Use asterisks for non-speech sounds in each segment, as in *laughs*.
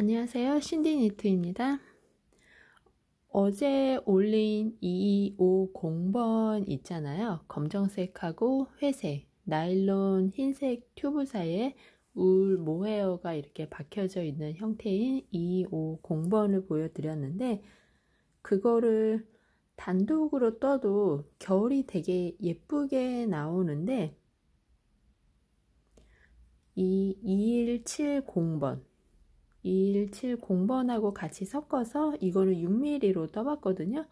안녕하세요. 신디니트입니다. 어제 올린 250번 있잖아요. 검정색하고 회색, 나일론 흰색 튜브 사이에 울 모헤어가 이렇게 박혀져 있는 형태인 250번을 보여드렸는데 그거를 단독으로 떠도 겨울이 되게 예쁘게 나오는데 이 2170번 2170번하고 같이 섞어서 이거를 6mm로 떠봤거든요.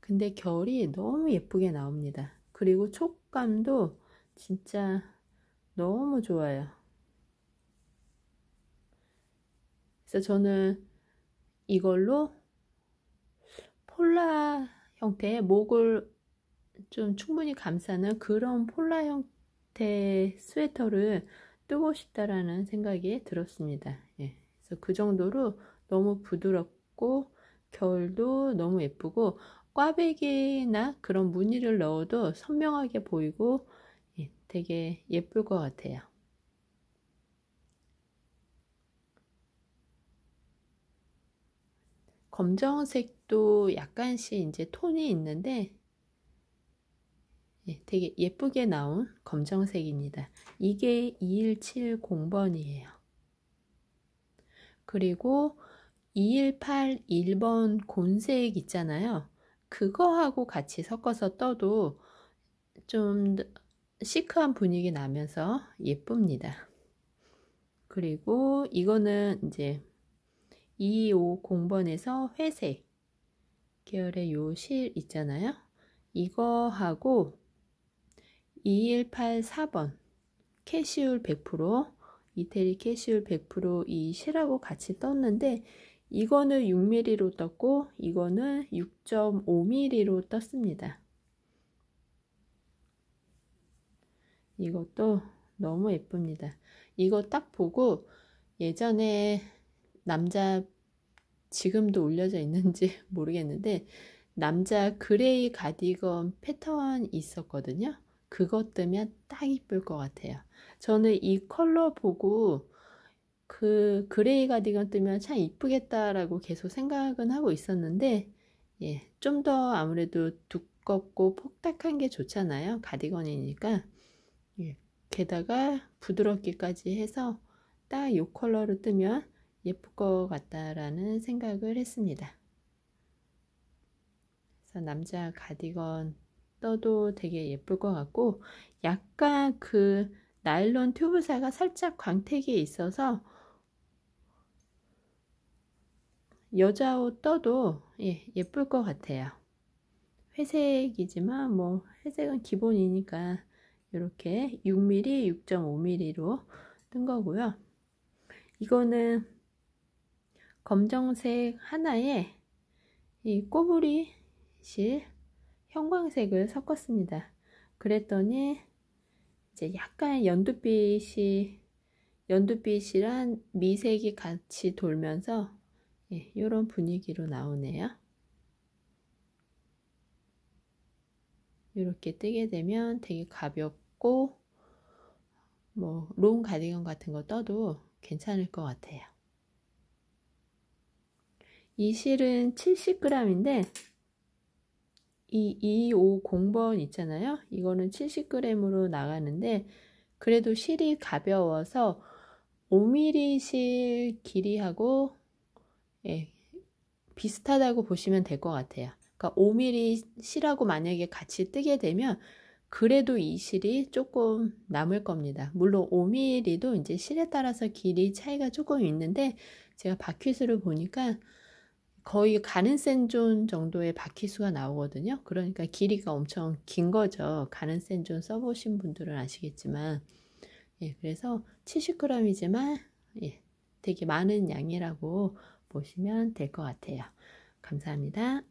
근데 결이 너무 예쁘게 나옵니다. 그리고 촉감도 진짜 너무 좋아요. 그래서 저는 이걸로 폴라 형태의 목을 좀 충분히 감싸는 그런 폴라 형태의 스웨터를 뜨고 싶다라는 생각이 들었습니다. 예. 그래서 그 정도로 너무 부드럽고 겨울도 너무 예쁘고 꽈배기나 그런 무늬를 넣어도 선명하게 보이고 예, 되게 예쁠 것 같아요. 검정색도 약간씩 이제 톤이 있는데 예, 되게 예쁘게 나온 검정색입니다. 이게 2170번이에요. 그리고 2181번 곤색 있잖아요. 그거하고 같이 섞어서 떠도 좀 시크한 분위기 나면서 예쁩니다. 그리고 이거는 이제 250번에서 회색 계열의 요 실 있잖아요. 이거하고 2184번 캐시율 100% 이태리 캐시율 100%이 실하고 같이 떴는데 이거는 6mm로 떴고 이거는 6.5mm로 떴습니다. 이것도 너무 예쁩니다. 이거 딱 보고 예전에 남자 지금도 올려져 있는지 *laughs* 모르겠는데 남자 그레이 가디건 패턴 있었거든요. 그것 뜨면 딱 이쁠 것 같아요. 저는 이 컬러 보고 그 그레이 가디건 뜨면 참 이쁘겠다라고 계속 생각은 하고 있었는데 예, 좀 더 아무래도 두껍고 폭딱한게 좋잖아요. 가디건이니까. 예, 게다가 부드럽기까지 해서 딱 이 컬러로 뜨면 예쁠 것 같다라는 생각을 했습니다. 그래서 남자 가디건 떠도 되게 예쁠 것 같고 약간 그 나일론 튜브사가 살짝 광택이 있어서 여자 옷 떠도 예, 예쁠 것 같아요. 회색이지만 뭐 회색은 기본이니까 이렇게 6mm, 6.5mm로 뜬 거고요. 이거는 검정색 하나에 이 꼬부리실 형광색을 섞었습니다. 그랬더니 이제 약간 연두빛이 연두빛이란 미색이 같이 돌면서 이런 예, 분위기로 나오네요. 이렇게 뜨게 되면 되게 가볍고 뭐 롱 가디건 같은 거 떠도 괜찮을 것 같아요. 이 실은 70g인데 이 250번 있잖아요. 이거는 70g으로 나가는데 그래도 실이 가벼워서 5mm실 길이하고 예, 비슷하다고 보시면 될 것 같아요. 그러니까 5mm 실하고 만약에 같이 뜨게 되면 그래도 이 실이 조금 남을 겁니다. 물론 5mm도 이제 실에 따라서 길이 차이가 조금 있는데 제가 바퀴수를 보니까 거의 가는 센존 정도의 바퀴수가 나오거든요. 그러니까 길이가 엄청 긴 거죠. 가는 센존 써보신 분들은 아시겠지만, 예, 그래서 70g이지만, 예, 되게 많은 양이라고 보시면 될 것 같아요. 감사합니다.